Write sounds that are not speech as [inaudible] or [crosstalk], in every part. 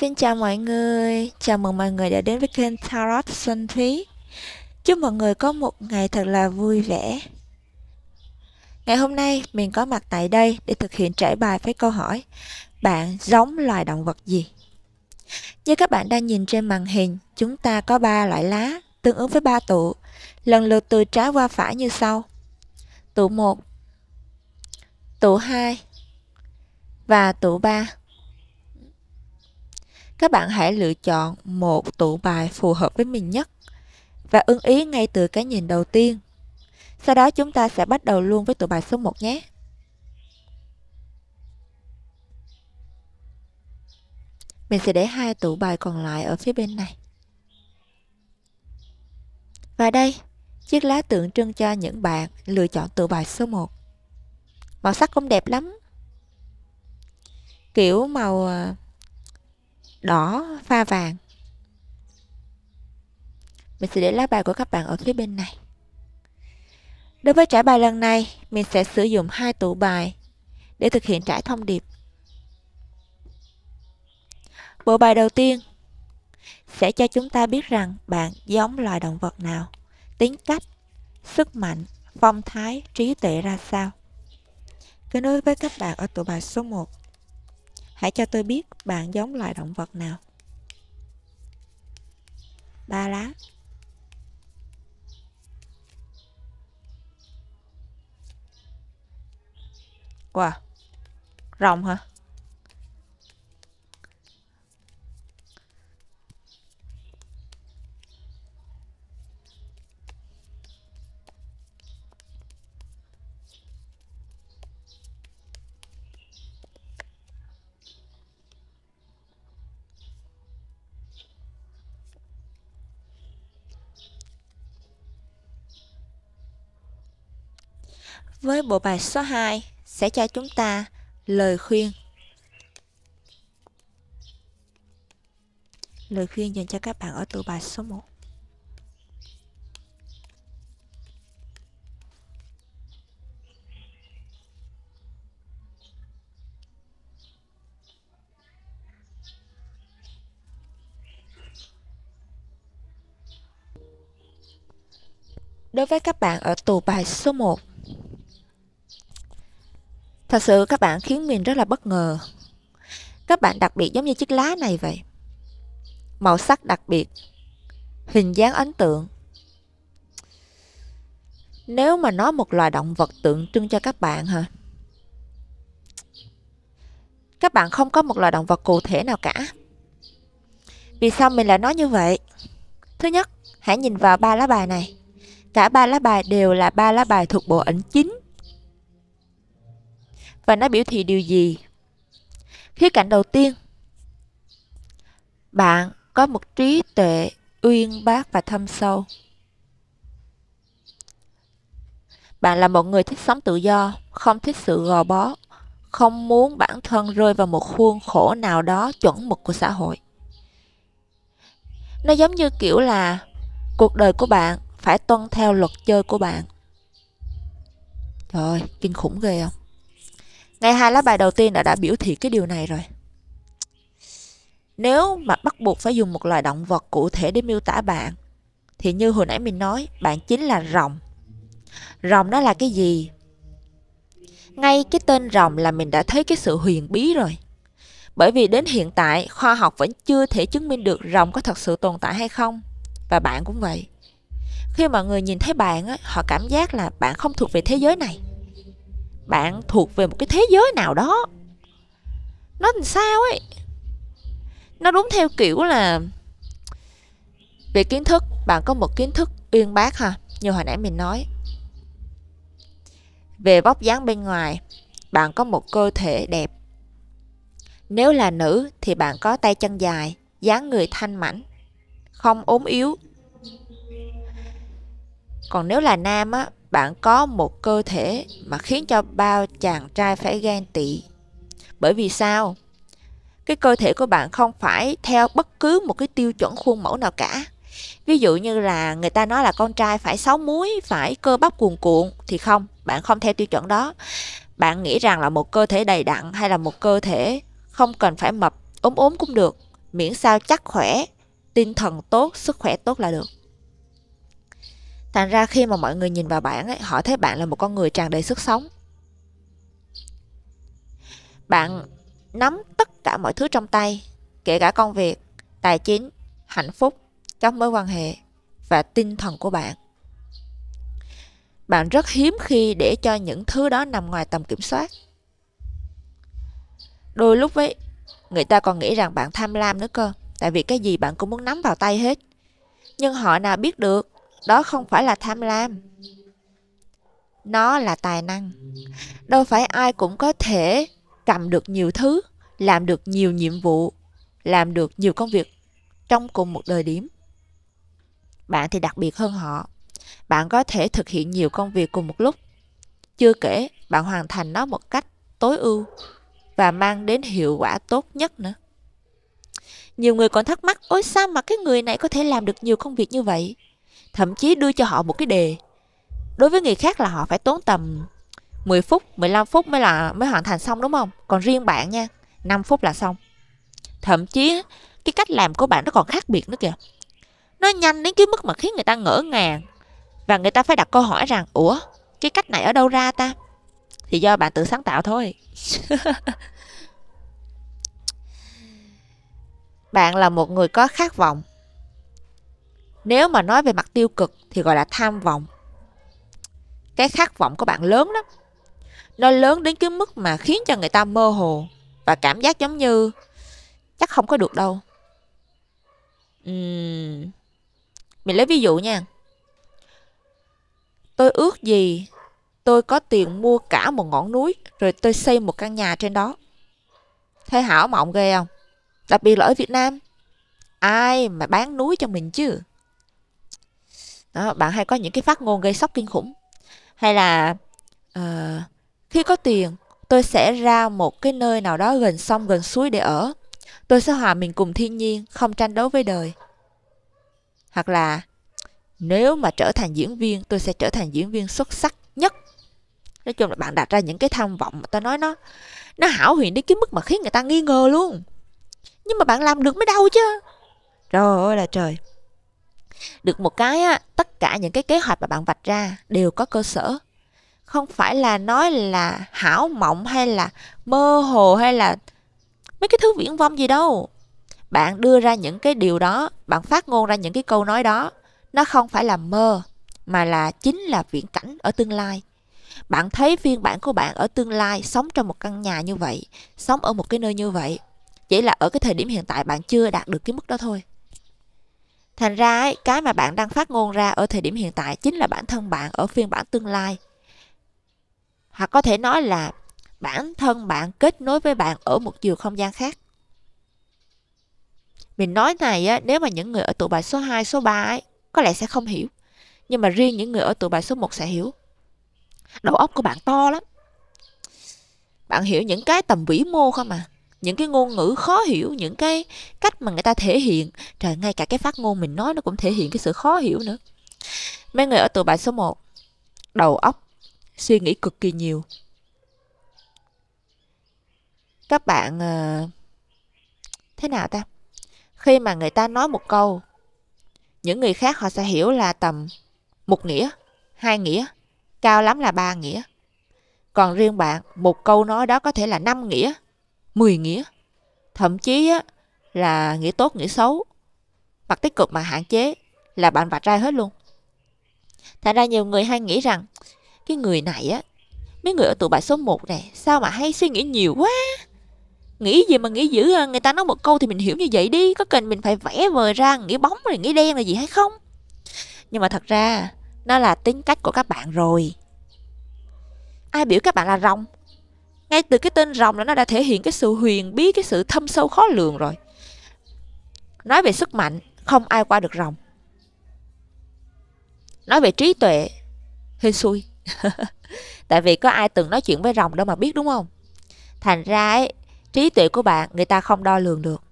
Xin chào mọi người, chào mừng mọi người đã đến với kênh Tarot Xuân Thúy Chúc mọi người có một ngày thật là vui vẻ Ngày hôm nay mình có mặt tại đây để thực hiện trải bài với câu hỏi Bạn giống loài động vật gì? Như các bạn đang nhìn trên màn hình, chúng ta có 3 loại lá tương ứng với 3 tụ Lần lượt từ trái qua phải như sau Tụ 1 Tụ 2 Và tụ 3 các bạn hãy lựa chọn một tụ bài phù hợp với mình nhất và ưng ý ngay từ cái nhìn đầu tiên. Sau đó chúng ta sẽ bắt đầu luôn với tụ bài số 1 nhé. Mình sẽ để hai tụ bài còn lại ở phía bên này. Và đây, chiếc lá tượng trưng cho những bạn lựa chọn tụ bài số 1. Màu sắc cũng đẹp lắm. Kiểu màu à, đỏ pha vàng mình sẽ để lá bài của các bạn ở phía bên này đối với trải bài lần này mình sẽ sử dụng hai tủ bài để thực hiện trải thông điệp bộ bài đầu tiên sẽ cho chúng ta biết rằng bạn giống loài động vật nào tính cách sức mạnh phong thái trí tuệ ra sao kết nối với các bạn ở tủ bài số 1 Hãy cho tôi biết bạn giống loài động vật nào. Ba lá Wow Rồng hả? với bộ bài số 2 sẽ cho chúng ta lời khuyên. Lời khuyên dành cho các bạn ở tụ bài số 1. Đối với các bạn ở tù bài số 1 Thật sự các bạn khiến mình rất là bất ngờ. Các bạn đặc biệt giống như chiếc lá này vậy. Màu sắc đặc biệt. Hình dáng ấn tượng. Nếu mà nói một loài động vật tượng trưng cho các bạn hả? Các bạn không có một loài động vật cụ thể nào cả. Vì sao mình lại nói như vậy? Thứ nhất, hãy nhìn vào ba lá bài này. Cả ba lá bài đều là ba lá bài thuộc bộ ảnh chính và nó biểu thị điều gì? Khía cạnh đầu tiên, bạn có một trí tuệ uyên bác và thâm sâu. Bạn là một người thích sống tự do, không thích sự gò bó, không muốn bản thân rơi vào một khuôn khổ nào đó chuẩn mực của xã hội. Nó giống như kiểu là cuộc đời của bạn phải tuân theo luật chơi của bạn. Trời, kinh khủng ghê không? ngay hai lá bài đầu tiên đã đã biểu thị cái điều này rồi nếu mà bắt buộc phải dùng một loài động vật cụ thể để miêu tả bạn thì như hồi nãy mình nói bạn chính là rồng rồng nó là cái gì ngay cái tên rồng là mình đã thấy cái sự huyền bí rồi bởi vì đến hiện tại khoa học vẫn chưa thể chứng minh được rồng có thật sự tồn tại hay không và bạn cũng vậy khi mọi người nhìn thấy bạn họ cảm giác là bạn không thuộc về thế giới này bạn thuộc về một cái thế giới nào đó nó làm sao ấy nó đúng theo kiểu là về kiến thức bạn có một kiến thức uyên bác ha như hồi nãy mình nói về vóc dáng bên ngoài bạn có một cơ thể đẹp nếu là nữ thì bạn có tay chân dài dáng người thanh mảnh không ốm yếu còn nếu là nam á bạn có một cơ thể mà khiến cho bao chàng trai phải ghen tị. Bởi vì sao? Cái cơ thể của bạn không phải theo bất cứ một cái tiêu chuẩn khuôn mẫu nào cả. Ví dụ như là người ta nói là con trai phải sáu múi, phải cơ bắp cuồn cuộn thì không, bạn không theo tiêu chuẩn đó. Bạn nghĩ rằng là một cơ thể đầy đặn hay là một cơ thể không cần phải mập, ốm ốm cũng được, miễn sao chắc khỏe, tinh thần tốt, sức khỏe tốt là được. Thành ra khi mà mọi người nhìn vào bạn ấy, họ thấy bạn là một con người tràn đầy sức sống. Bạn nắm tất cả mọi thứ trong tay, kể cả công việc, tài chính, hạnh phúc, trong mối quan hệ và tinh thần của bạn. Bạn rất hiếm khi để cho những thứ đó nằm ngoài tầm kiểm soát. Đôi lúc ấy, người ta còn nghĩ rằng bạn tham lam nữa cơ, tại vì cái gì bạn cũng muốn nắm vào tay hết. Nhưng họ nào biết được đó không phải là tham lam. Nó là tài năng. Đâu phải ai cũng có thể cầm được nhiều thứ, làm được nhiều nhiệm vụ, làm được nhiều công việc trong cùng một thời điểm. Bạn thì đặc biệt hơn họ. Bạn có thể thực hiện nhiều công việc cùng một lúc. Chưa kể, bạn hoàn thành nó một cách tối ưu và mang đến hiệu quả tốt nhất nữa. Nhiều người còn thắc mắc, ôi sao mà cái người này có thể làm được nhiều công việc như vậy? thậm chí đưa cho họ một cái đề. Đối với người khác là họ phải tốn tầm 10 phút, 15 phút mới là mới hoàn thành xong đúng không? Còn riêng bạn nha, 5 phút là xong. Thậm chí cái cách làm của bạn nó còn khác biệt nữa kìa. Nó nhanh đến cái mức mà khiến người ta ngỡ ngàng và người ta phải đặt câu hỏi rằng ủa, cái cách này ở đâu ra ta? Thì do bạn tự sáng tạo thôi. [laughs] bạn là một người có khát vọng nếu mà nói về mặt tiêu cực thì gọi là tham vọng. Cái khát vọng của bạn lớn lắm. Nó lớn đến cái mức mà khiến cho người ta mơ hồ và cảm giác giống như chắc không có được đâu. Uhm. Mình lấy ví dụ nha. Tôi ước gì tôi có tiền mua cả một ngọn núi rồi tôi xây một căn nhà trên đó. thấy hảo mộng ghê không? Đặc biệt là ở Việt Nam. Ai mà bán núi cho mình chứ? đó bạn hay có những cái phát ngôn gây sốc kinh khủng hay là uh, khi có tiền tôi sẽ ra một cái nơi nào đó gần sông gần suối để ở tôi sẽ hòa mình cùng thiên nhiên không tranh đấu với đời hoặc là nếu mà trở thành diễn viên tôi sẽ trở thành diễn viên xuất sắc nhất nói chung là bạn đặt ra những cái tham vọng mà ta nói nó nó hảo huyền đến cái mức mà khiến người ta nghi ngờ luôn nhưng mà bạn làm được mới đâu chứ trời ơi là trời được một cái á, tất cả những cái kế hoạch mà bạn vạch ra đều có cơ sở không phải là nói là hảo mộng hay là mơ hồ hay là mấy cái thứ viễn vông gì đâu bạn đưa ra những cái điều đó bạn phát ngôn ra những cái câu nói đó nó không phải là mơ mà là chính là viễn cảnh ở tương lai bạn thấy phiên bản của bạn ở tương lai sống trong một căn nhà như vậy sống ở một cái nơi như vậy chỉ là ở cái thời điểm hiện tại bạn chưa đạt được cái mức đó thôi Thành ra ấy, cái mà bạn đang phát ngôn ra ở thời điểm hiện tại chính là bản thân bạn ở phiên bản tương lai. Hoặc có thể nói là bản thân bạn kết nối với bạn ở một chiều không gian khác. Mình nói này á, nếu mà những người ở tụ bài số 2, số 3 ấy, có lẽ sẽ không hiểu. Nhưng mà riêng những người ở tụ bài số 1 sẽ hiểu. Đầu óc của bạn to lắm. Bạn hiểu những cái tầm vĩ mô không à? những cái ngôn ngữ khó hiểu những cái cách mà người ta thể hiện trời ngay cả cái phát ngôn mình nói nó cũng thể hiện cái sự khó hiểu nữa mấy người ở tụ bài số 1 đầu óc suy nghĩ cực kỳ nhiều các bạn ờ, thế nào ta khi mà người ta nói một câu những người khác họ sẽ hiểu là tầm một nghĩa hai nghĩa cao lắm là ba nghĩa còn riêng bạn một câu nói đó có thể là năm nghĩa mười nghĩa. Thậm chí á, là nghĩa tốt, nghĩa xấu. Mặt tích cực mà hạn chế là bạn vạch ra hết luôn. Thành ra nhiều người hay nghĩ rằng cái người này á, mấy người ở tụ bài số 1 này sao mà hay suy nghĩ nhiều quá. Nghĩ gì mà nghĩ dữ à? người ta nói một câu thì mình hiểu như vậy đi, có cần mình phải vẽ vời ra nghĩ bóng rồi nghĩ đen là gì hay không? Nhưng mà thật ra nó là tính cách của các bạn rồi. Ai biểu các bạn là rồng ngay từ cái tên rồng là nó đã thể hiện cái sự huyền bí cái sự thâm sâu khó lường rồi nói về sức mạnh không ai qua được rồng nói về trí tuệ hên xui [laughs] tại vì có ai từng nói chuyện với rồng đâu mà biết đúng không thành ra ấy trí tuệ của bạn người ta không đo lường được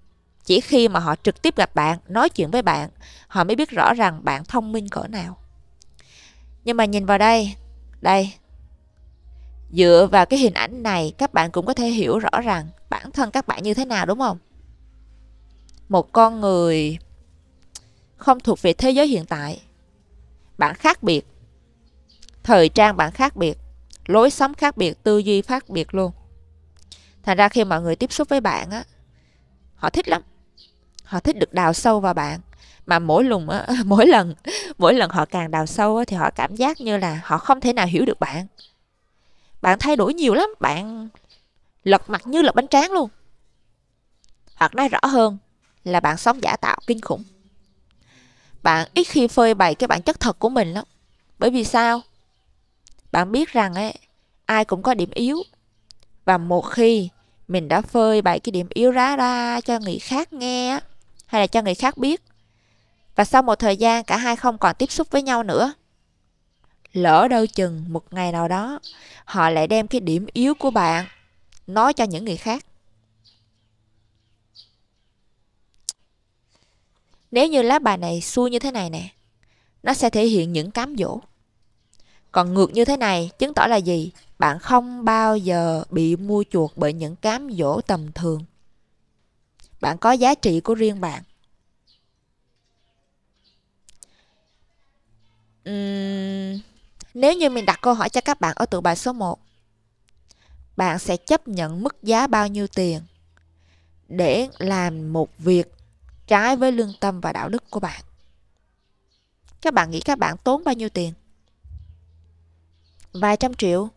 chỉ khi mà họ trực tiếp gặp bạn nói chuyện với bạn họ mới biết rõ rằng bạn thông minh cỡ nào nhưng mà nhìn vào đây đây Dựa vào cái hình ảnh này các bạn cũng có thể hiểu rõ rằng bản thân các bạn như thế nào đúng không? Một con người không thuộc về thế giới hiện tại. Bạn khác biệt. Thời trang bạn khác biệt. Lối sống khác biệt, tư duy khác biệt luôn. Thành ra khi mọi người tiếp xúc với bạn á, họ thích lắm. Họ thích được đào sâu vào bạn. Mà mỗi lần á, [laughs] mỗi lần mỗi lần họ càng đào sâu thì họ cảm giác như là họ không thể nào hiểu được bạn bạn thay đổi nhiều lắm, bạn lật mặt như lật bánh tráng luôn. Hoặc nói rõ hơn là bạn sống giả tạo kinh khủng. Bạn ít khi phơi bày cái bản chất thật của mình lắm. Bởi vì sao? Bạn biết rằng ấy, ai cũng có điểm yếu. Và một khi mình đã phơi bày cái điểm yếu ra ra cho người khác nghe hay là cho người khác biết. Và sau một thời gian cả hai không còn tiếp xúc với nhau nữa lỡ đâu chừng một ngày nào đó họ lại đem cái điểm yếu của bạn nói cho những người khác nếu như lá bài này xuôi như thế này nè nó sẽ thể hiện những cám dỗ còn ngược như thế này chứng tỏ là gì bạn không bao giờ bị mua chuộc bởi những cám dỗ tầm thường bạn có giá trị của riêng bạn uhm. Nếu như mình đặt câu hỏi cho các bạn ở tụ bài số 1, bạn sẽ chấp nhận mức giá bao nhiêu tiền để làm một việc trái với lương tâm và đạo đức của bạn? Các bạn nghĩ các bạn tốn bao nhiêu tiền? Vài trăm triệu?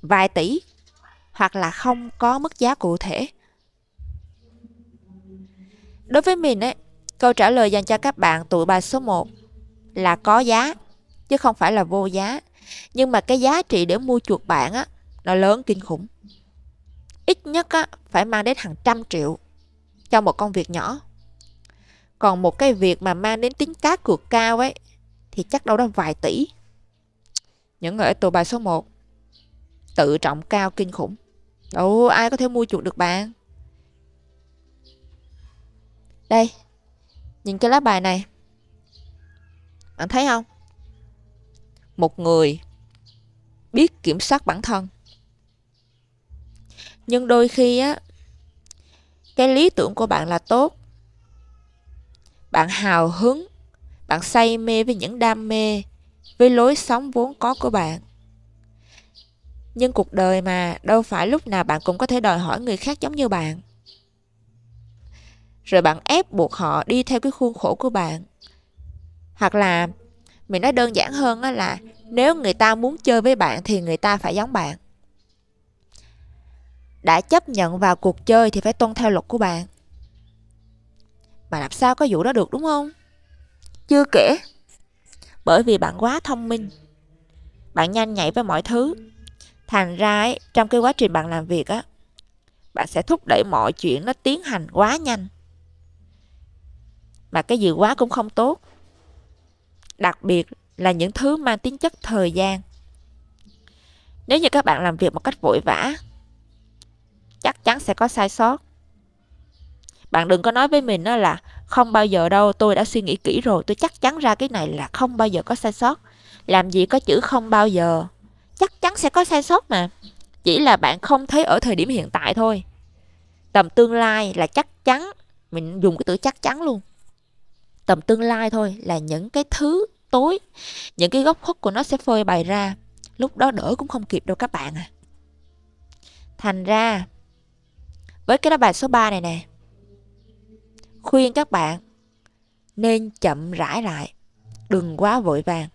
Vài tỷ? Hoặc là không có mức giá cụ thể? Đối với mình ấy, câu trả lời dành cho các bạn tụi bài số 1 là có giá chứ không phải là vô giá. Nhưng mà cái giá trị để mua chuột bạn á, nó lớn kinh khủng. Ít nhất á, phải mang đến hàng trăm triệu cho một công việc nhỏ. Còn một cái việc mà mang đến tính cá cược cao ấy thì chắc đâu đó vài tỷ. Những người ở tù bài số 1 tự trọng cao kinh khủng. Đâu ai có thể mua chuột được bạn. Đây, nhìn cái lá bài này. Bạn thấy không? một người biết kiểm soát bản thân nhưng đôi khi á cái lý tưởng của bạn là tốt bạn hào hứng bạn say mê với những đam mê với lối sống vốn có của bạn nhưng cuộc đời mà đâu phải lúc nào bạn cũng có thể đòi hỏi người khác giống như bạn rồi bạn ép buộc họ đi theo cái khuôn khổ của bạn hoặc là mình nói đơn giản hơn là nếu người ta muốn chơi với bạn thì người ta phải giống bạn đã chấp nhận vào cuộc chơi thì phải tuân theo luật của bạn mà làm sao có vụ đó được đúng không chưa kể bởi vì bạn quá thông minh bạn nhanh nhạy với mọi thứ thành ra ấy, trong cái quá trình bạn làm việc á bạn sẽ thúc đẩy mọi chuyện nó tiến hành quá nhanh mà cái gì quá cũng không tốt đặc biệt là những thứ mang tính chất thời gian. Nếu như các bạn làm việc một cách vội vã, chắc chắn sẽ có sai sót. Bạn đừng có nói với mình đó là không bao giờ đâu, tôi đã suy nghĩ kỹ rồi, tôi chắc chắn ra cái này là không bao giờ có sai sót. Làm gì có chữ không bao giờ, chắc chắn sẽ có sai sót mà. Chỉ là bạn không thấy ở thời điểm hiện tại thôi. Tầm tương lai là chắc chắn, mình dùng cái từ chắc chắn luôn tầm tương lai thôi là những cái thứ tối những cái góc khuất của nó sẽ phơi bày ra lúc đó đỡ cũng không kịp đâu các bạn à thành ra với cái đáp bài số 3 này nè khuyên các bạn nên chậm rãi lại đừng quá vội vàng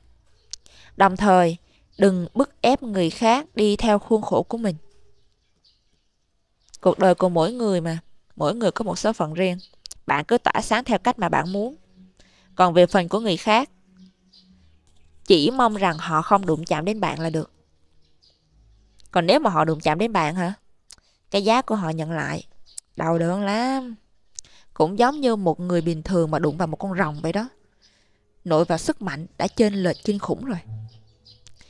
đồng thời đừng bức ép người khác đi theo khuôn khổ của mình cuộc đời của mỗi người mà mỗi người có một số phận riêng bạn cứ tỏa sáng theo cách mà bạn muốn còn về phần của người khác, chỉ mong rằng họ không đụng chạm đến bạn là được. Còn nếu mà họ đụng chạm đến bạn hả? Cái giá của họ nhận lại, đau đớn lắm. Cũng giống như một người bình thường mà đụng vào một con rồng vậy đó. Nội và sức mạnh đã trên lệch kinh khủng rồi.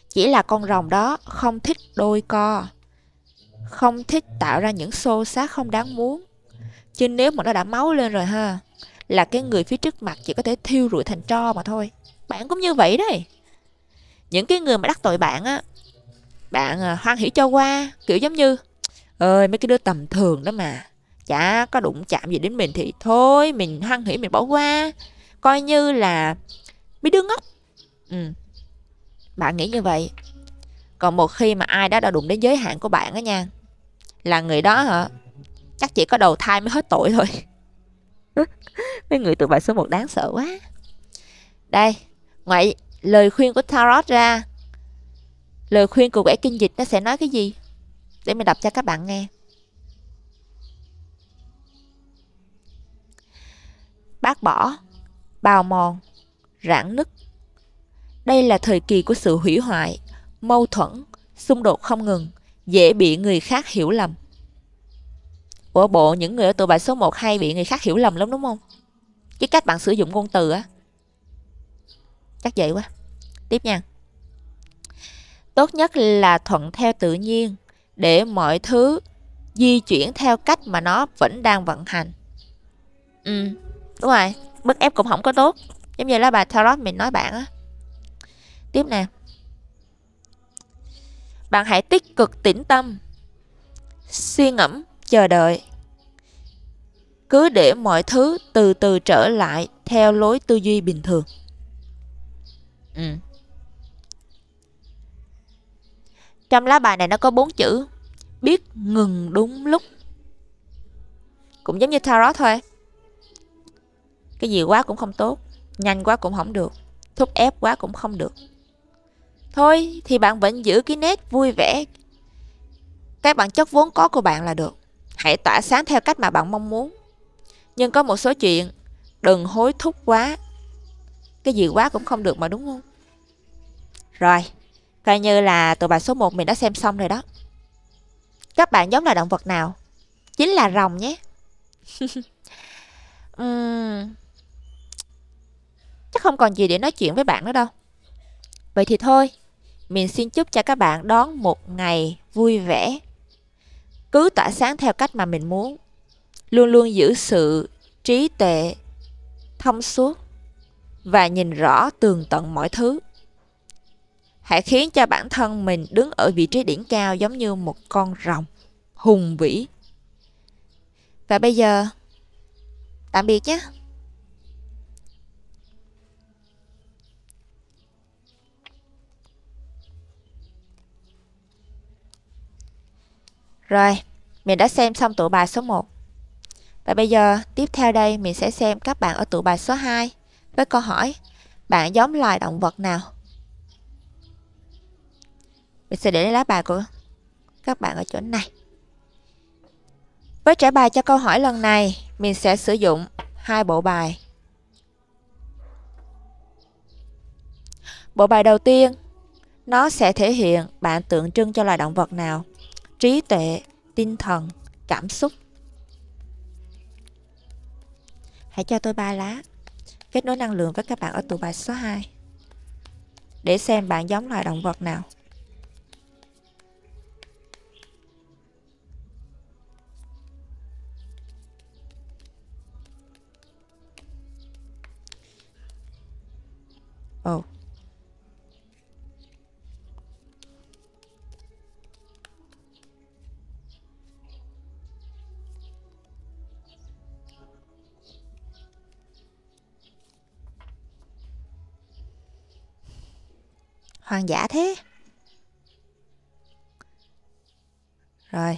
Chỉ là con rồng đó không thích đôi co, không thích tạo ra những xô xát không đáng muốn. Chứ nếu mà nó đã máu lên rồi ha, là cái người phía trước mặt chỉ có thể thiêu rụi thành tro mà thôi bạn cũng như vậy đấy những cái người mà đắc tội bạn á bạn à, hoan hỉ cho qua kiểu giống như ơi mấy cái đứa tầm thường đó mà chả có đụng chạm gì đến mình thì thôi mình hoan hỉ mình bỏ qua coi như là mấy đứa ngốc ừ bạn nghĩ như vậy còn một khi mà ai đó đã đụng đến giới hạn của bạn á nha là người đó hả chắc chỉ có đầu thai mới hết tội thôi [laughs] mấy người tụi bài số 1 đáng sợ quá đây ngoại lời khuyên của tarot ra lời khuyên của quẻ kinh dịch nó sẽ nói cái gì để mình đọc cho các bạn nghe bác bỏ bào mòn rạn nứt đây là thời kỳ của sự hủy hoại mâu thuẫn xung đột không ngừng dễ bị người khác hiểu lầm Ủa bộ những người ở tụi bài số 1 hay bị người khác hiểu lầm lắm đúng không? Cái cách bạn sử dụng ngôn từ á. Chắc vậy quá. Tiếp nha. Tốt nhất là thuận theo tự nhiên để mọi thứ di chuyển theo cách mà nó vẫn đang vận hành. Ừ, đúng rồi. Bức ép cũng không có tốt. Giống như lá bài Tarot mình nói bạn á. Tiếp nè. Bạn hãy tích cực tĩnh tâm, suy ngẫm chờ đợi. Cứ để mọi thứ từ từ trở lại theo lối tư duy bình thường. Ừ. Trong lá bài này nó có bốn chữ biết ngừng đúng lúc. Cũng giống như tarot thôi. Cái gì quá cũng không tốt, nhanh quá cũng không được, thúc ép quá cũng không được. Thôi thì bạn vẫn giữ cái nét vui vẻ, cái bản chất vốn có của bạn là được hãy tỏa sáng theo cách mà bạn mong muốn. Nhưng có một số chuyện, đừng hối thúc quá. Cái gì quá cũng không được mà đúng không? Rồi, coi như là tụi bài số 1 mình đã xem xong rồi đó. Các bạn giống là động vật nào? Chính là rồng nhé. uhm, [laughs] chắc không còn gì để nói chuyện với bạn nữa đâu. Vậy thì thôi, mình xin chúc cho các bạn đón một ngày vui vẻ cứ tỏa sáng theo cách mà mình muốn luôn luôn giữ sự trí tuệ thông suốt và nhìn rõ tường tận mọi thứ hãy khiến cho bản thân mình đứng ở vị trí đỉnh cao giống như một con rồng hùng vĩ và bây giờ tạm biệt nhé Rồi, mình đã xem xong tụ bài số 1. Và bây giờ, tiếp theo đây mình sẽ xem các bạn ở tụ bài số 2 với câu hỏi bạn giống loài động vật nào? Mình sẽ để lá bài của các bạn ở chỗ này. Với trả bài cho câu hỏi lần này, mình sẽ sử dụng hai bộ bài. Bộ bài đầu tiên, nó sẽ thể hiện bạn tượng trưng cho loài động vật nào trí tuệ, tinh thần, cảm xúc. Hãy cho tôi ba lá. Kết nối năng lượng với các bạn ở tụ bài số 2. Để xem bạn giống loài động vật nào. Ồ, oh, hoang dã thế rồi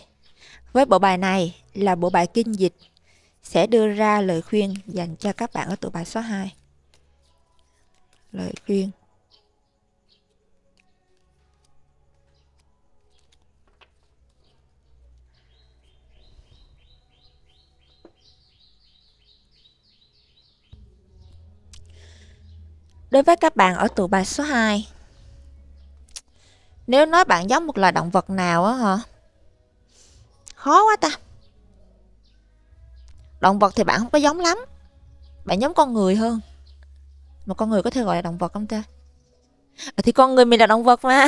với bộ bài này là bộ bài kinh dịch sẽ đưa ra lời khuyên dành cho các bạn ở tụ bài số 2 lời khuyên Đối với các bạn ở tụ bài số 2, nếu nói bạn giống một loài động vật nào á hả? Khó quá ta. Động vật thì bạn không có giống lắm. Bạn giống con người hơn. Mà con người có thể gọi là động vật không ta? À, thì con người mình là động vật mà.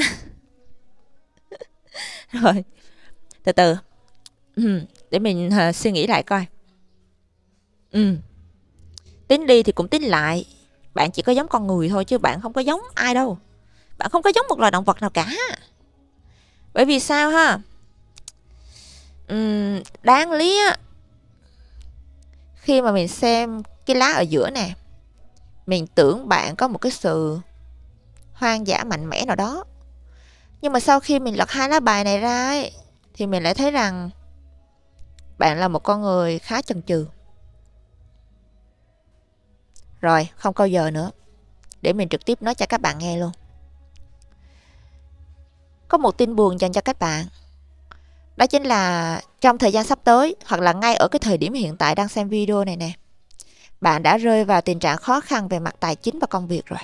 [laughs] Rồi. Từ từ. Ừ, để mình uh, suy nghĩ lại coi. Ừ. Tính đi thì cũng tính lại. Bạn chỉ có giống con người thôi chứ bạn không có giống ai đâu bạn không có giống một loài động vật nào cả bởi vì sao ha uhm, đáng lý á khi mà mình xem cái lá ở giữa nè mình tưởng bạn có một cái sự hoang dã mạnh mẽ nào đó nhưng mà sau khi mình lật hai lá bài này ra ấy, thì mình lại thấy rằng bạn là một con người khá chần chừ rồi không câu giờ nữa để mình trực tiếp nói cho các bạn nghe luôn có một tin buồn dành cho các bạn. Đó chính là trong thời gian sắp tới hoặc là ngay ở cái thời điểm hiện tại đang xem video này nè, bạn đã rơi vào tình trạng khó khăn về mặt tài chính và công việc rồi.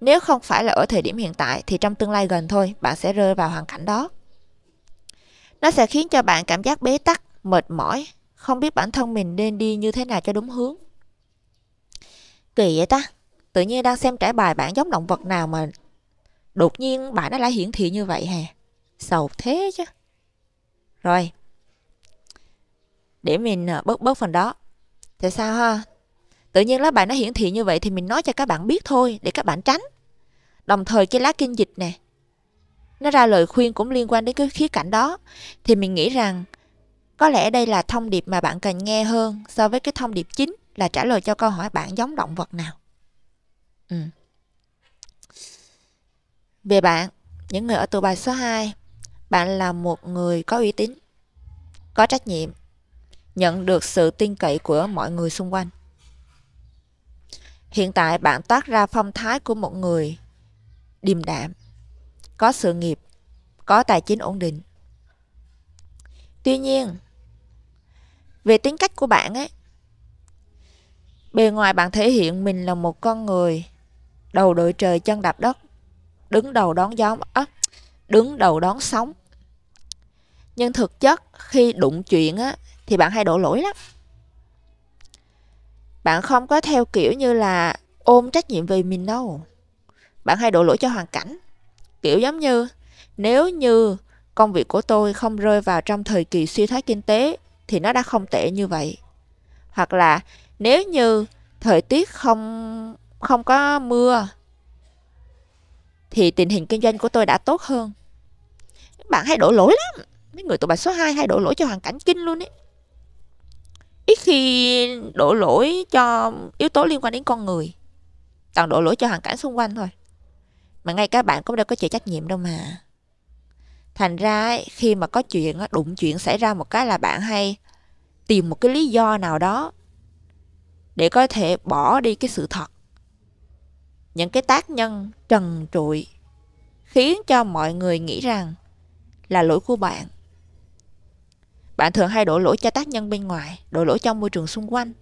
Nếu không phải là ở thời điểm hiện tại thì trong tương lai gần thôi bạn sẽ rơi vào hoàn cảnh đó. Nó sẽ khiến cho bạn cảm giác bế tắc, mệt mỏi, không biết bản thân mình nên đi như thế nào cho đúng hướng. Kỳ vậy ta, tự nhiên đang xem trải bài bạn giống động vật nào mà Đột nhiên bạn nó lại hiển thị như vậy hè Sầu thế chứ Rồi Để mình ờ, bớt bớt phần đó Tại sao ha Tự nhiên lá bài nó hiển thị như vậy Thì mình nói cho các bạn biết thôi Để các bạn tránh Đồng thời cái lá kinh dịch nè Nó ra lời khuyên cũng liên quan đến cái khía cạnh đó Thì mình nghĩ rằng Có lẽ đây là thông điệp mà bạn cần nghe hơn So với cái thông điệp chính Là trả lời cho câu hỏi bạn giống động vật nào Ừ về bạn, những người ở tù bài số 2, bạn là một người có uy tín, có trách nhiệm, nhận được sự tin cậy của mọi người xung quanh. Hiện tại bạn toát ra phong thái của một người điềm đạm, có sự nghiệp, có tài chính ổn định. Tuy nhiên, về tính cách của bạn ấy, bề ngoài bạn thể hiện mình là một con người đầu đội trời chân đạp đất, đứng đầu đón gió à, đứng đầu đón sóng nhưng thực chất khi đụng chuyện á, thì bạn hay đổ lỗi lắm bạn không có theo kiểu như là ôm trách nhiệm về mình đâu bạn hay đổ lỗi cho hoàn cảnh kiểu giống như nếu như công việc của tôi không rơi vào trong thời kỳ suy thoái kinh tế thì nó đã không tệ như vậy hoặc là nếu như thời tiết không không có mưa thì tình hình kinh doanh của tôi đã tốt hơn các bạn hay đổ lỗi lắm mấy người tụi bà số 2 hay đổ lỗi cho hoàn cảnh kinh luôn ấy ít khi đổ lỗi cho yếu tố liên quan đến con người toàn đổ lỗi cho hoàn cảnh xung quanh thôi mà ngay cả bạn cũng đâu có chịu trách nhiệm đâu mà thành ra khi mà có chuyện đụng chuyện xảy ra một cái là bạn hay tìm một cái lý do nào đó để có thể bỏ đi cái sự thật những cái tác nhân trần trụi khiến cho mọi người nghĩ rằng là lỗi của bạn. Bạn thường hay đổ lỗi cho tác nhân bên ngoài, đổ lỗi cho môi trường xung quanh.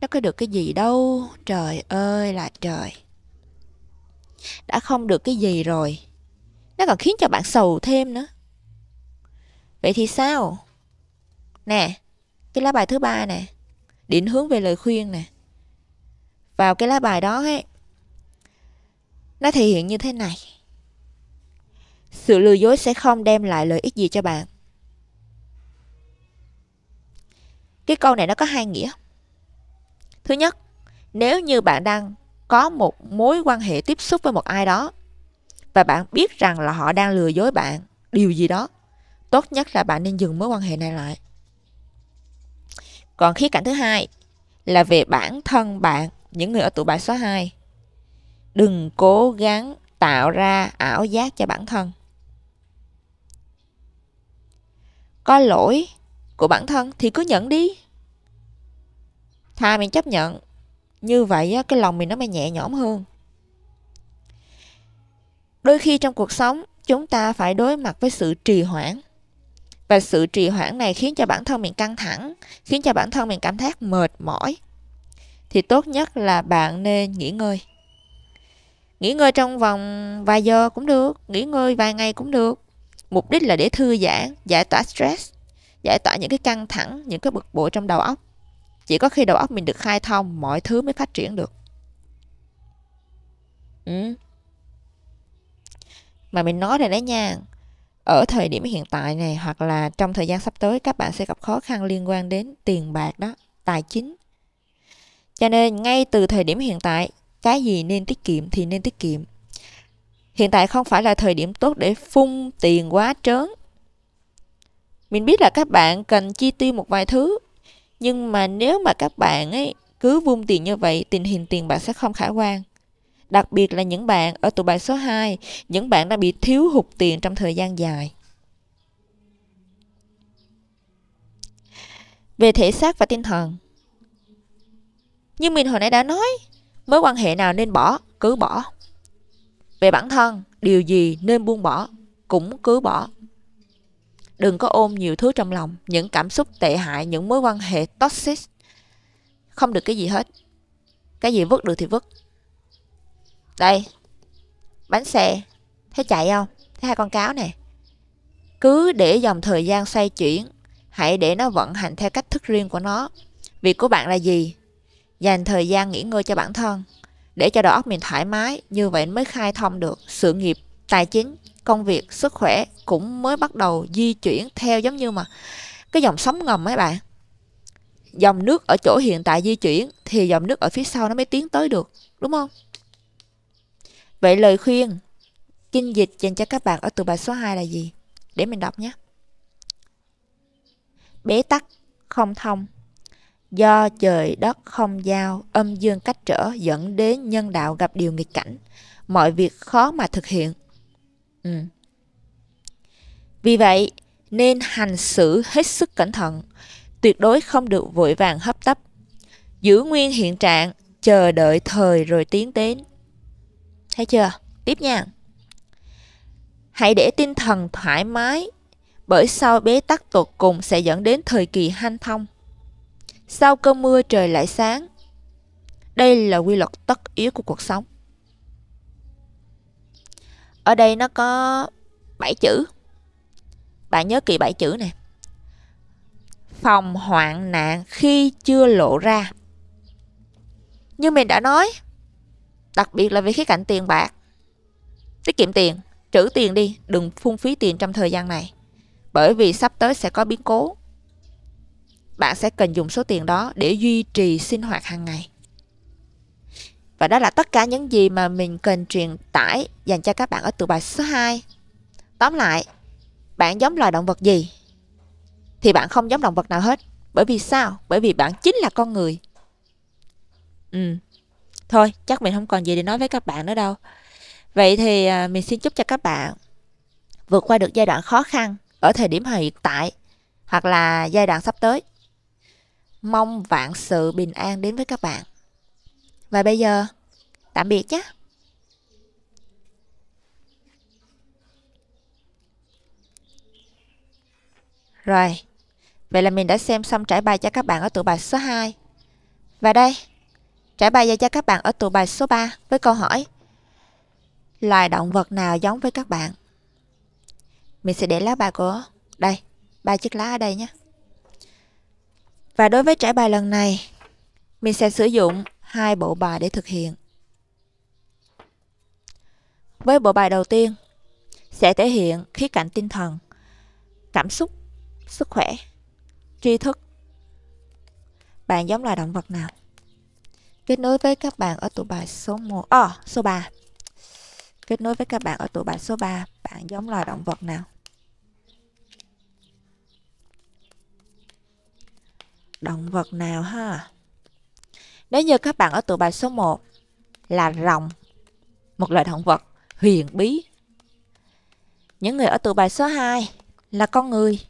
Nó có được cái gì đâu, trời ơi là trời. Đã không được cái gì rồi, nó còn khiến cho bạn sầu thêm nữa. Vậy thì sao? Nè, cái lá bài thứ ba nè, định hướng về lời khuyên nè vào cái lá bài đó ấy nó thể hiện như thế này sự lừa dối sẽ không đem lại lợi ích gì cho bạn cái câu này nó có hai nghĩa thứ nhất nếu như bạn đang có một mối quan hệ tiếp xúc với một ai đó và bạn biết rằng là họ đang lừa dối bạn điều gì đó tốt nhất là bạn nên dừng mối quan hệ này lại còn khía cạnh thứ hai là về bản thân bạn những người ở tuổi bài số 2 đừng cố gắng tạo ra ảo giác cho bản thân có lỗi của bản thân thì cứ nhận đi thà mình chấp nhận như vậy cái lòng mình nó mới nhẹ nhõm hơn đôi khi trong cuộc sống chúng ta phải đối mặt với sự trì hoãn và sự trì hoãn này khiến cho bản thân mình căng thẳng khiến cho bản thân mình cảm thấy mệt mỏi thì tốt nhất là bạn nên nghỉ ngơi. Nghỉ ngơi trong vòng vài giờ cũng được, nghỉ ngơi vài ngày cũng được. Mục đích là để thư giãn, giải tỏa stress, giải tỏa những cái căng thẳng, những cái bực bội trong đầu óc. Chỉ có khi đầu óc mình được khai thông, mọi thứ mới phát triển được. Ừ. Mà mình nói rồi đấy nha, ở thời điểm hiện tại này hoặc là trong thời gian sắp tới các bạn sẽ gặp khó khăn liên quan đến tiền bạc đó, tài chính cho nên ngay từ thời điểm hiện tại, cái gì nên tiết kiệm thì nên tiết kiệm. Hiện tại không phải là thời điểm tốt để phung tiền quá trớn. Mình biết là các bạn cần chi tiêu một vài thứ, nhưng mà nếu mà các bạn ấy cứ vung tiền như vậy, tình hình tiền bạc sẽ không khả quan. Đặc biệt là những bạn ở tụ bài số 2, những bạn đã bị thiếu hụt tiền trong thời gian dài. Về thể xác và tinh thần, nhưng mình hồi nãy đã nói, mối quan hệ nào nên bỏ, cứ bỏ. Về bản thân, điều gì nên buông bỏ, cũng cứ bỏ. Đừng có ôm nhiều thứ trong lòng, những cảm xúc tệ hại, những mối quan hệ toxic. Không được cái gì hết. Cái gì vứt được thì vứt. Đây, bánh xe, thấy chạy không? Thấy hai con cáo nè. Cứ để dòng thời gian xoay chuyển, hãy để nó vận hành theo cách thức riêng của nó. Việc của bạn là gì? dành thời gian nghỉ ngơi cho bản thân để cho đầu óc mình thoải mái như vậy mới khai thông được sự nghiệp tài chính công việc sức khỏe cũng mới bắt đầu di chuyển theo giống như mà cái dòng sóng ngầm mấy bạn dòng nước ở chỗ hiện tại di chuyển thì dòng nước ở phía sau nó mới tiến tới được đúng không vậy lời khuyên kinh dịch dành cho các bạn ở từ bài số 2 là gì để mình đọc nhé bế tắc không thông Do trời đất không giao, âm dương cách trở dẫn đến nhân đạo gặp điều nghịch cảnh. Mọi việc khó mà thực hiện. Ừ. Vì vậy, nên hành xử hết sức cẩn thận, tuyệt đối không được vội vàng hấp tấp. Giữ nguyên hiện trạng, chờ đợi thời rồi tiến đến. Thấy chưa? Tiếp nha. Hãy để tinh thần thoải mái, bởi sau bế tắc tột cùng sẽ dẫn đến thời kỳ hanh thông sau cơn mưa trời lại sáng. Đây là quy luật tất yếu của cuộc sống. Ở đây nó có 7 chữ. Bạn nhớ kỹ 7 chữ này. Phòng hoạn nạn khi chưa lộ ra. Như mình đã nói, đặc biệt là về khía cạnh tiền bạc. Tiết kiệm tiền, trữ tiền đi, đừng phung phí tiền trong thời gian này. Bởi vì sắp tới sẽ có biến cố bạn sẽ cần dùng số tiền đó để duy trì sinh hoạt hàng ngày. Và đó là tất cả những gì mà mình cần truyền tải dành cho các bạn ở từ bài số 2. Tóm lại, bạn giống loài động vật gì? Thì bạn không giống động vật nào hết. Bởi vì sao? Bởi vì bạn chính là con người. Ừ. Thôi, chắc mình không còn gì để nói với các bạn nữa đâu. Vậy thì à, mình xin chúc cho các bạn vượt qua được giai đoạn khó khăn ở thời điểm hiện tại hoặc là giai đoạn sắp tới. Mong vạn sự bình an đến với các bạn. Và bây giờ, tạm biệt nhé. Rồi, vậy là mình đã xem xong trải bài cho các bạn ở tụ bài số 2. Và đây, trải bài dành cho các bạn ở tụ bài số 3 với câu hỏi Loài động vật nào giống với các bạn? Mình sẽ để lá bài của đây, ba chiếc lá ở đây nhé. Và đối với trải bài lần này, mình sẽ sử dụng hai bộ bài để thực hiện. Với bộ bài đầu tiên, sẽ thể hiện khí cảnh tinh thần, cảm xúc, sức khỏe, tri thức. Bạn giống loài động vật nào? Kết nối với các bạn ở tụ bài số 1, oh ờ, số 3. Kết nối với các bạn ở tụ bài số 3, bạn giống loài động vật nào? Động vật nào ha? Nếu như các bạn ở tụ bài số 1 là rồng, một loại động vật huyền bí. Những người ở tụ bài số 2 là con người.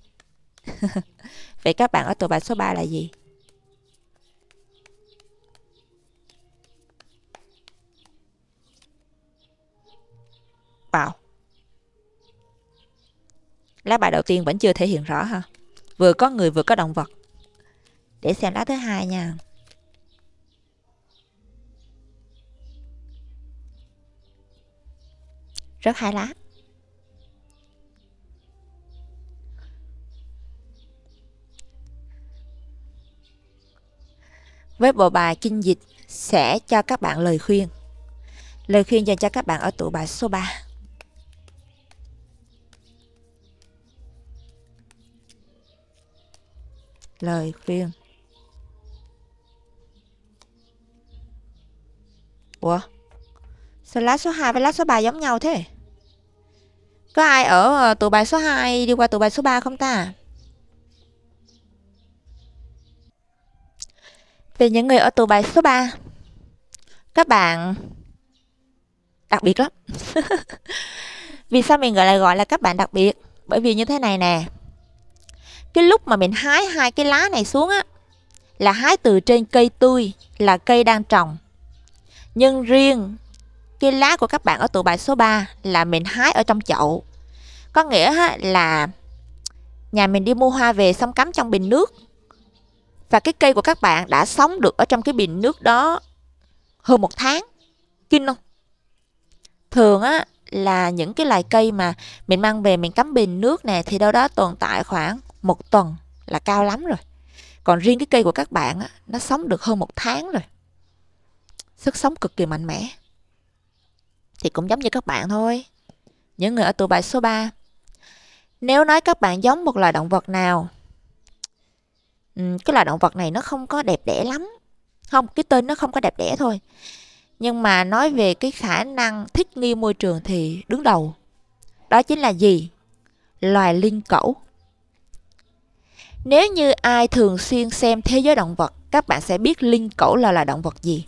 [laughs] Vậy các bạn ở tụ bài số 3 là gì? Wow. Lá bài đầu tiên vẫn chưa thể hiện rõ ha. Vừa có người vừa có động vật để xem lá thứ hai nha rớt hai lá với bộ bài kinh dịch sẽ cho các bạn lời khuyên lời khuyên dành cho các bạn ở tụ bài số 3 lời khuyên Ủa Sao lá số 2 với lá số 3 giống nhau thế Có ai ở ờ, tủ bài số 2 đi qua tủ bài số 3 không ta Về những người ở tủ bài số 3 Các bạn Đặc biệt lắm [laughs] Vì sao mình gọi là gọi là các bạn đặc biệt Bởi vì như thế này nè Cái lúc mà mình hái hai cái lá này xuống á Là hái từ trên cây tươi Là cây đang trồng nhưng riêng cái lá của các bạn ở tụ bài số 3 là mình hái ở trong chậu. Có nghĩa là nhà mình đi mua hoa về xong cắm trong bình nước. Và cái cây của các bạn đã sống được ở trong cái bình nước đó hơn một tháng. Kinh không? Thường á là những cái loài cây mà mình mang về mình cắm bình nước nè thì đâu đó tồn tại khoảng một tuần là cao lắm rồi. Còn riêng cái cây của các bạn á, nó sống được hơn một tháng rồi sức sống cực kỳ mạnh mẽ. Thì cũng giống như các bạn thôi, những người ở tụ bài số 3. Nếu nói các bạn giống một loài động vật nào, ừ, cái loài động vật này nó không có đẹp đẽ lắm. Không, cái tên nó không có đẹp đẽ thôi. Nhưng mà nói về cái khả năng thích nghi môi trường thì đứng đầu. Đó chính là gì? Loài linh cẩu. Nếu như ai thường xuyên xem thế giới động vật, các bạn sẽ biết linh cẩu là loài động vật gì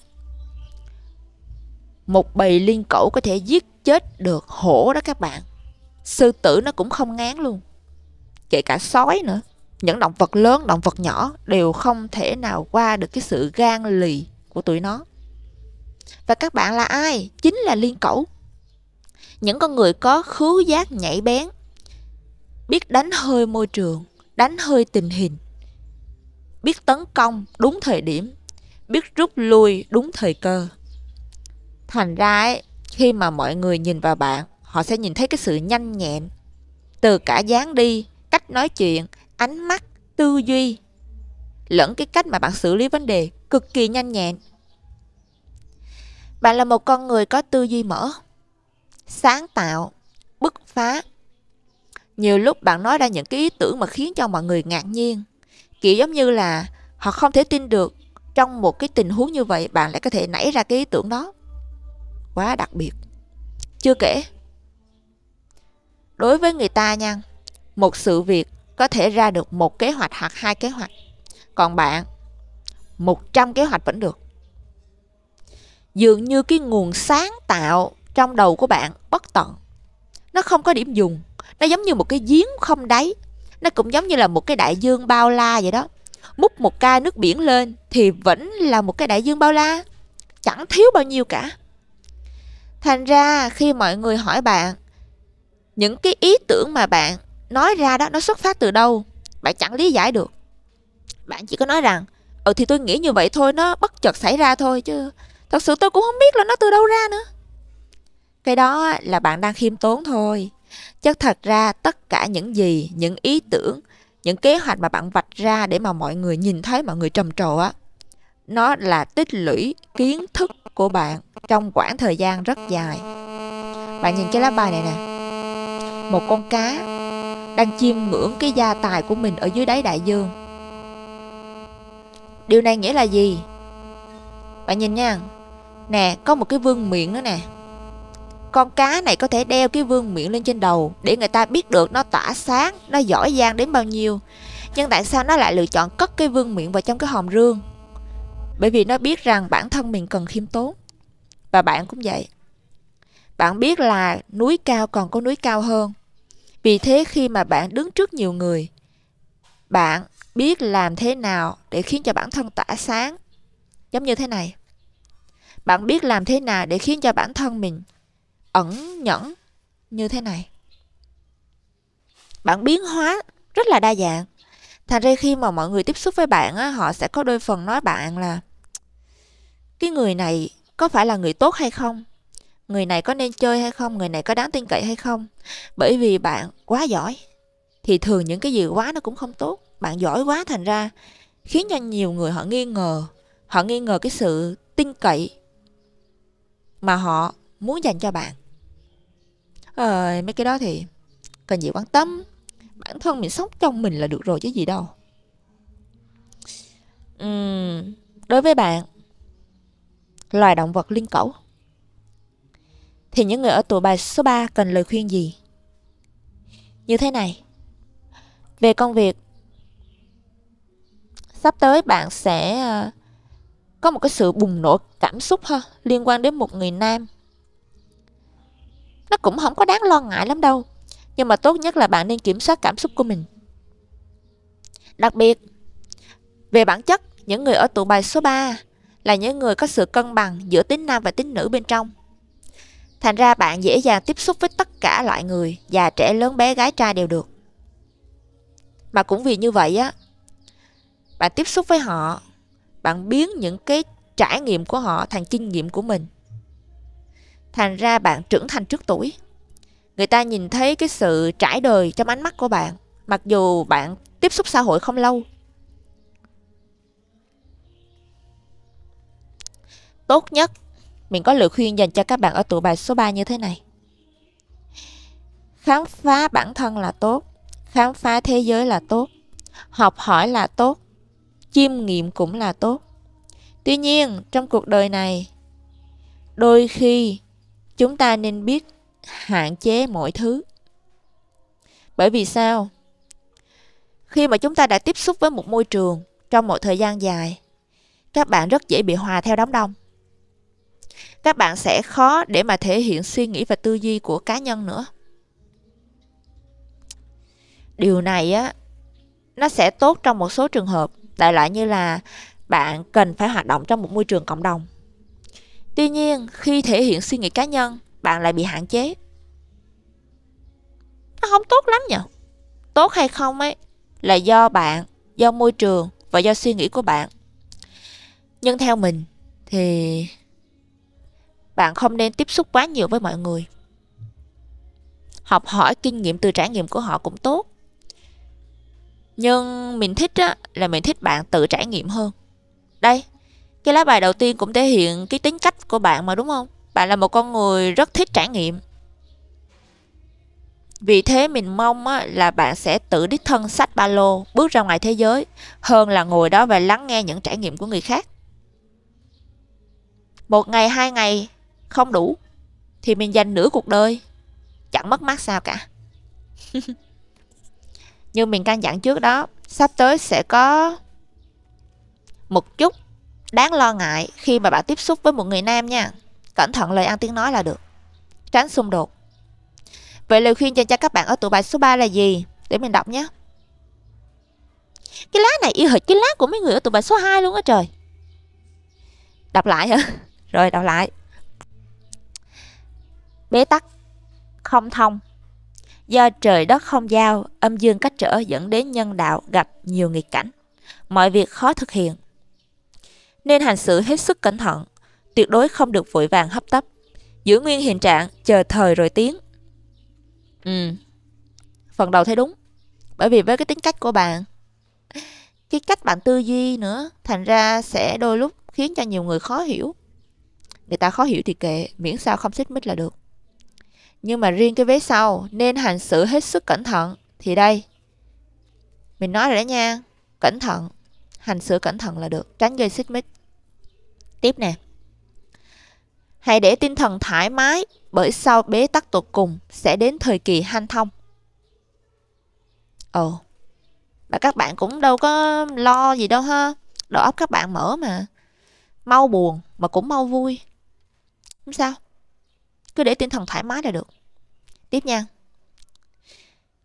một bầy liên cẩu có thể giết chết được hổ đó các bạn. Sư tử nó cũng không ngán luôn. Kể cả sói nữa. Những động vật lớn, động vật nhỏ đều không thể nào qua được cái sự gan lì của tụi nó. Và các bạn là ai? Chính là liên cẩu. Những con người có khứu giác nhảy bén, biết đánh hơi môi trường, đánh hơi tình hình, biết tấn công đúng thời điểm, biết rút lui đúng thời cơ. Thành ra ấy, khi mà mọi người nhìn vào bạn, họ sẽ nhìn thấy cái sự nhanh nhẹn. Từ cả dáng đi, cách nói chuyện, ánh mắt, tư duy. Lẫn cái cách mà bạn xử lý vấn đề cực kỳ nhanh nhẹn. Bạn là một con người có tư duy mở, sáng tạo, bứt phá. Nhiều lúc bạn nói ra những cái ý tưởng mà khiến cho mọi người ngạc nhiên. Kiểu giống như là họ không thể tin được trong một cái tình huống như vậy bạn lại có thể nảy ra cái ý tưởng đó quá đặc biệt. Chưa kể, đối với người ta nha, một sự việc có thể ra được một kế hoạch hoặc hai kế hoạch. Còn bạn, một trăm kế hoạch vẫn được. Dường như cái nguồn sáng tạo trong đầu của bạn bất tận. Nó không có điểm dùng. Nó giống như một cái giếng không đáy. Nó cũng giống như là một cái đại dương bao la vậy đó. Múc một ca nước biển lên thì vẫn là một cái đại dương bao la. Chẳng thiếu bao nhiêu cả. Thành ra khi mọi người hỏi bạn những cái ý tưởng mà bạn nói ra đó nó xuất phát từ đâu, bạn chẳng lý giải được. Bạn chỉ có nói rằng ừ thì tôi nghĩ như vậy thôi nó bất chợt xảy ra thôi chứ thật sự tôi cũng không biết là nó từ đâu ra nữa. Cái đó là bạn đang khiêm tốn thôi. Chứ thật ra tất cả những gì, những ý tưởng, những kế hoạch mà bạn vạch ra để mà mọi người nhìn thấy, mọi người trầm trồ á, nó là tích lũy kiến thức của bạn trong quãng thời gian rất dài. Bạn nhìn cái lá bài này nè. Một con cá đang chiêm ngưỡng cái gia tài của mình ở dưới đáy đại dương. Điều này nghĩa là gì? Bạn nhìn nha. Nè, có một cái vương miệng nữa nè. Con cá này có thể đeo cái vương miệng lên trên đầu để người ta biết được nó tỏa sáng, nó giỏi giang đến bao nhiêu. Nhưng tại sao nó lại lựa chọn cất cái vương miệng vào trong cái hòm rương? bởi vì nó biết rằng bản thân mình cần khiêm tốn và bạn cũng vậy bạn biết là núi cao còn có núi cao hơn vì thế khi mà bạn đứng trước nhiều người bạn biết làm thế nào để khiến cho bản thân tỏa sáng giống như thế này bạn biết làm thế nào để khiến cho bản thân mình ẩn nhẫn như thế này bạn biến hóa rất là đa dạng thành ra khi mà mọi người tiếp xúc với bạn á, họ sẽ có đôi phần nói bạn là cái người này có phải là người tốt hay không người này có nên chơi hay không người này có đáng tin cậy hay không bởi vì bạn quá giỏi thì thường những cái gì quá nó cũng không tốt bạn giỏi quá thành ra khiến cho nhiều người họ nghi ngờ họ nghi ngờ cái sự tin cậy mà họ muốn dành cho bạn ờ mấy cái đó thì cần gì quan tâm bản thân mình sống trong mình là được rồi chứ gì đâu uhm, đối với bạn loài động vật liên cẩu. Thì những người ở tuổi bài số 3 cần lời khuyên gì? Như thế này. Về công việc, sắp tới bạn sẽ ờ, có một cái sự bùng nổ cảm xúc ha liên quan đến một người nam. Nó cũng không có đáng lo ngại lắm đâu. Nhưng mà tốt nhất là bạn nên kiểm soát cảm xúc của mình. Đặc biệt, về bản chất, những người ở tụ bài số 3 là những người có sự cân bằng giữa tính nam và tính nữ bên trong. Thành ra bạn dễ dàng tiếp xúc với tất cả loại người, già trẻ lớn bé gái trai đều được. Mà cũng vì như vậy á, bạn tiếp xúc với họ, bạn biến những cái trải nghiệm của họ thành kinh nghiệm của mình. Thành ra bạn trưởng thành trước tuổi. Người ta nhìn thấy cái sự trải đời trong ánh mắt của bạn, mặc dù bạn tiếp xúc xã hội không lâu, tốt nhất. Mình có lời khuyên dành cho các bạn ở tụ bài số 3 như thế này. Khám phá bản thân là tốt, khám phá thế giới là tốt, học hỏi là tốt, chiêm nghiệm cũng là tốt. Tuy nhiên, trong cuộc đời này, đôi khi chúng ta nên biết hạn chế mọi thứ. Bởi vì sao? Khi mà chúng ta đã tiếp xúc với một môi trường trong một thời gian dài, các bạn rất dễ bị hòa theo đám đông các bạn sẽ khó để mà thể hiện suy nghĩ và tư duy của cá nhân nữa điều này á nó sẽ tốt trong một số trường hợp đại loại như là bạn cần phải hoạt động trong một môi trường cộng đồng tuy nhiên khi thể hiện suy nghĩ cá nhân bạn lại bị hạn chế nó không tốt lắm nhỉ tốt hay không ấy là do bạn do môi trường và do suy nghĩ của bạn nhưng theo mình thì bạn không nên tiếp xúc quá nhiều với mọi người. Học hỏi kinh nghiệm từ trải nghiệm của họ cũng tốt. Nhưng mình thích á, là mình thích bạn tự trải nghiệm hơn. Đây, cái lá bài đầu tiên cũng thể hiện cái tính cách của bạn mà đúng không? Bạn là một con người rất thích trải nghiệm. Vì thế mình mong á, là bạn sẽ tự đích thân sách ba lô, bước ra ngoài thế giới, hơn là ngồi đó và lắng nghe những trải nghiệm của người khác. Một ngày, hai ngày không đủ thì mình dành nửa cuộc đời chẳng mất mát sao cả [laughs] như mình căn dặn trước đó sắp tới sẽ có một chút đáng lo ngại khi mà bạn tiếp xúc với một người nam nha cẩn thận lời ăn tiếng nói là được tránh xung đột vậy lời khuyên dành cho các bạn ở tụi bài số 3 là gì để mình đọc nhé cái lá này y hệt cái lá của mấy người ở tụi bài số 2 luôn á trời đọc lại hả [laughs] rồi đọc lại bế tắc, không thông. Do trời đất không giao, âm dương cách trở dẫn đến nhân đạo gặp nhiều nghịch cảnh, mọi việc khó thực hiện. Nên hành xử hết sức cẩn thận, tuyệt đối không được vội vàng hấp tấp, giữ nguyên hiện trạng, chờ thời rồi tiến. Ừ, phần đầu thấy đúng, bởi vì với cái tính cách của bạn, cái cách bạn tư duy nữa, thành ra sẽ đôi lúc khiến cho nhiều người khó hiểu. Người ta khó hiểu thì kệ, miễn sao không xích mích là được. Nhưng mà riêng cái vé sau nên hành xử hết sức cẩn thận. Thì đây, mình nói rồi đó nha, cẩn thận, hành xử cẩn thận là được, tránh gây xích mích. Tiếp nè. Hãy để tinh thần thoải mái bởi sau bế tắc tột cùng sẽ đến thời kỳ hanh thông. Ồ, mà các bạn cũng đâu có lo gì đâu ha. Đầu óc các bạn mở mà. Mau buồn mà cũng mau vui. Không sao cứ để tinh thần thoải mái là được tiếp nha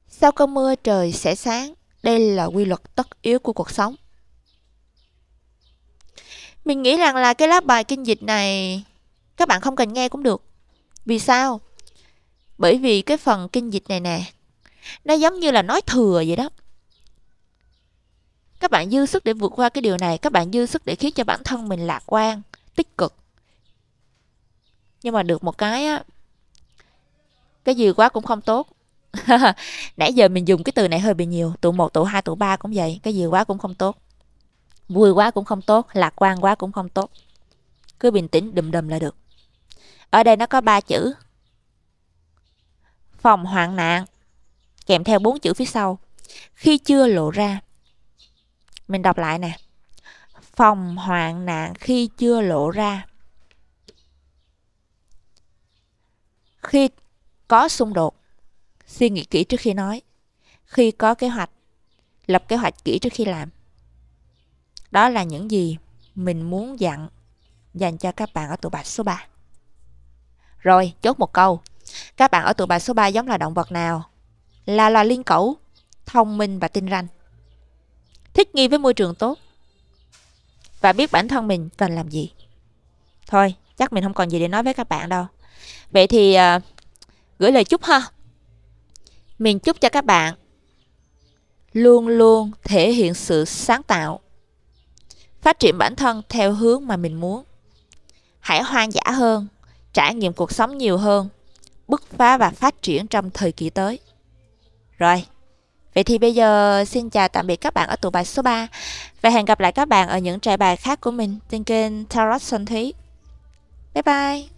sau cơn mưa trời sẽ sáng đây là quy luật tất yếu của cuộc sống mình nghĩ rằng là cái lá bài kinh dịch này các bạn không cần nghe cũng được vì sao bởi vì cái phần kinh dịch này nè nó giống như là nói thừa vậy đó các bạn dư sức để vượt qua cái điều này các bạn dư sức để khiến cho bản thân mình lạc quan tích cực nhưng mà được một cái á cái gì quá cũng không tốt [laughs] nãy giờ mình dùng cái từ này hơi bị nhiều tụ một tụ hai tụ ba cũng vậy cái gì quá cũng không tốt vui quá cũng không tốt lạc quan quá cũng không tốt cứ bình tĩnh đùm đùm là được ở đây nó có ba chữ phòng hoạn nạn kèm theo bốn chữ phía sau khi chưa lộ ra mình đọc lại nè phòng hoạn nạn khi chưa lộ ra khi có xung đột suy nghĩ kỹ trước khi nói khi có kế hoạch lập kế hoạch kỹ trước khi làm đó là những gì mình muốn dặn dành cho các bạn ở tuổi bạch số 3 rồi chốt một câu các bạn ở tuổi bạch số 3 giống là động vật nào là loài liên cẩu thông minh và tinh ranh thích nghi với môi trường tốt và biết bản thân mình cần làm gì thôi chắc mình không còn gì để nói với các bạn đâu Vậy thì à, gửi lời chúc ha. Mình chúc cho các bạn luôn luôn thể hiện sự sáng tạo, phát triển bản thân theo hướng mà mình muốn. Hãy hoang dã hơn, trải nghiệm cuộc sống nhiều hơn, bứt phá và phát triển trong thời kỳ tới. Rồi, vậy thì bây giờ xin chào tạm biệt các bạn ở tụ bài số 3 và hẹn gặp lại các bạn ở những trại bài khác của mình trên kênh Tarot Xuân Thúy. Bye bye!